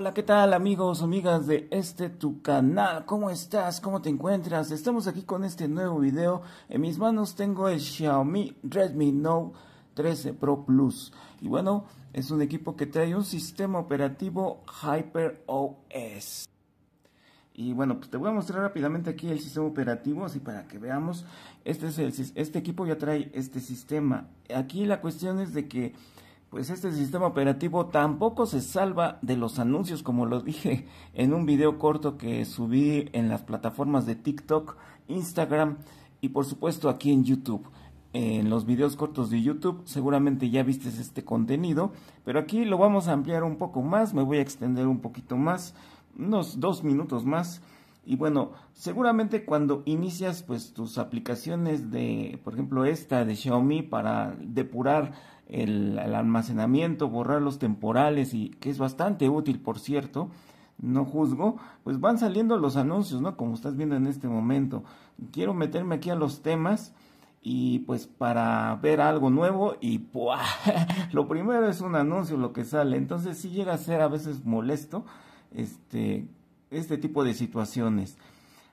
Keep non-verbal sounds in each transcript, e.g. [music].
Hola, ¿qué tal amigos, amigas de este tu canal? ¿Cómo estás? ¿Cómo te encuentras? Estamos aquí con este nuevo video. En mis manos tengo el Xiaomi Redmi Note 13 Pro Plus. Y bueno, es un equipo que trae un sistema operativo Hyper OS. Y bueno, pues te voy a mostrar rápidamente aquí el sistema operativo, así para que veamos. Este, es este equipo ya trae este sistema. Aquí la cuestión es de que pues este sistema operativo tampoco se salva de los anuncios, como lo dije en un video corto que subí en las plataformas de TikTok, Instagram y por supuesto aquí en YouTube. En los videos cortos de YouTube seguramente ya viste este contenido, pero aquí lo vamos a ampliar un poco más, me voy a extender un poquito más, unos dos minutos más y bueno, seguramente cuando inicias pues tus aplicaciones de, por ejemplo, esta de Xiaomi para depurar el, almacenamiento, borrar los temporales y que es bastante útil, por cierto, no juzgo, pues van saliendo los anuncios, ¿no? Como estás viendo en este momento. Quiero meterme aquí a los temas y pues para ver algo nuevo y [laughs] lo primero es un anuncio lo que sale entonces sí llega a ser a veces molesto este este tipo de situaciones.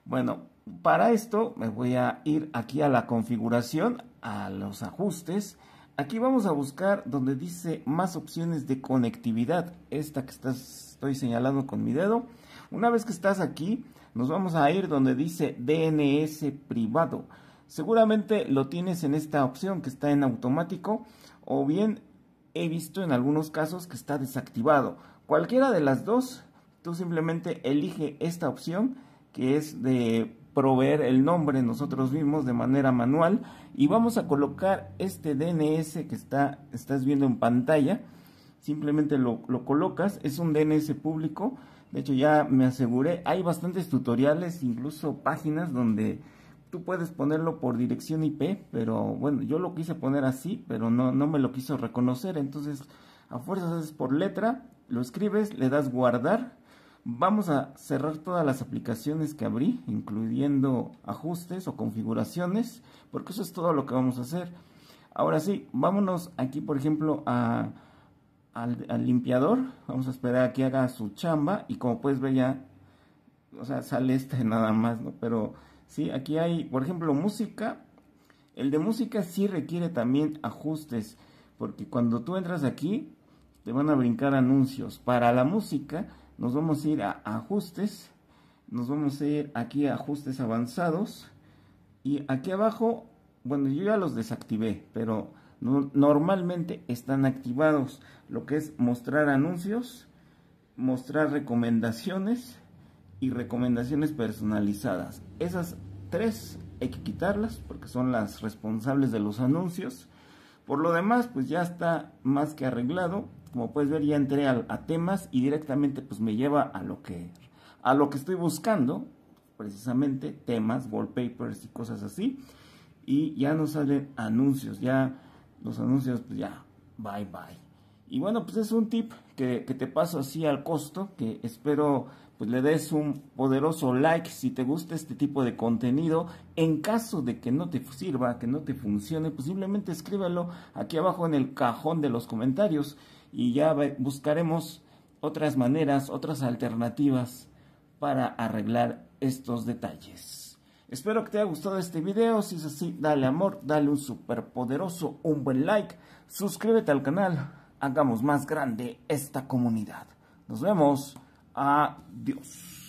Bueno, para esto me voy a ir aquí a la configuración, a los ajustes. Aquí vamos a buscar donde dice más opciones de conectividad, esta que estás, estoy señalando con mi dedo. Una vez que estás aquí, nos vamos a ir donde dice DNS privado. Seguramente lo tienes en esta opción que está en automático o bien he visto en algunos casos que está desactivado. Cualquiera de las dos Tú simplemente elige esta opción que es de proveer el nombre nosotros mismos de manera manual y vamos a colocar este DNS que está, estás viendo en pantalla simplemente lo, colocas es un DNS público de hecho ya me aseguré hay bastantes tutoriales incluso páginas donde tú puedes ponerlo por dirección IP pero bueno yo lo quise poner así pero no, no me lo quiso reconocer entonces a fuerzas es por letra lo escribes le das guardar Vamos a cerrar todas las aplicaciones que abrí, incluyendo ajustes o configuraciones, porque eso es todo lo que vamos a hacer. Ahora sí, vámonos aquí por ejemplo a, al, limpiador. Vamos a esperar a que haga su chamba y como puedes ver ya, o sea, sale este [laughs] nada más, ¿no? Pero sí, aquí hay por ejemplo música. El de música sí requiere también ajustes, porque cuando tú entras aquí te van a brincar anuncios para la música nos vamos a ir a ajustes, nos vamos a ir aquí a ajustes avanzados y aquí abajo, bueno yo ya los desactivé, pero normalmente están activados lo que es mostrar anuncios, mostrar recomendaciones y recomendaciones personalizadas. Esas tres hay que quitarlas porque son las responsables de los anuncios por lo demás, pues ya está más que arreglado. Como puedes ver, ya entré a, a temas y directamente pues me lleva a lo que, a lo que estoy buscando, precisamente temas, wallpapers y cosas así. Y ya no salen anuncios, ya los anuncios pues ya, bye bye. Y bueno, pues es un tip que, te paso así al costo, que espero pues le des un poderoso like si te gusta este tipo de contenido. En caso de que no te sirva, que no te funcione, posiblemente pues escríbelo aquí abajo en el cajón de los comentarios y ya buscaremos otras maneras, otras alternativas para arreglar estos detalles. Espero que te haya gustado este video, si es así, dale amor, dale un super poderoso, un buen like, suscríbete al canal hagamos más grande esta comunidad. Nos vemos. Adiós.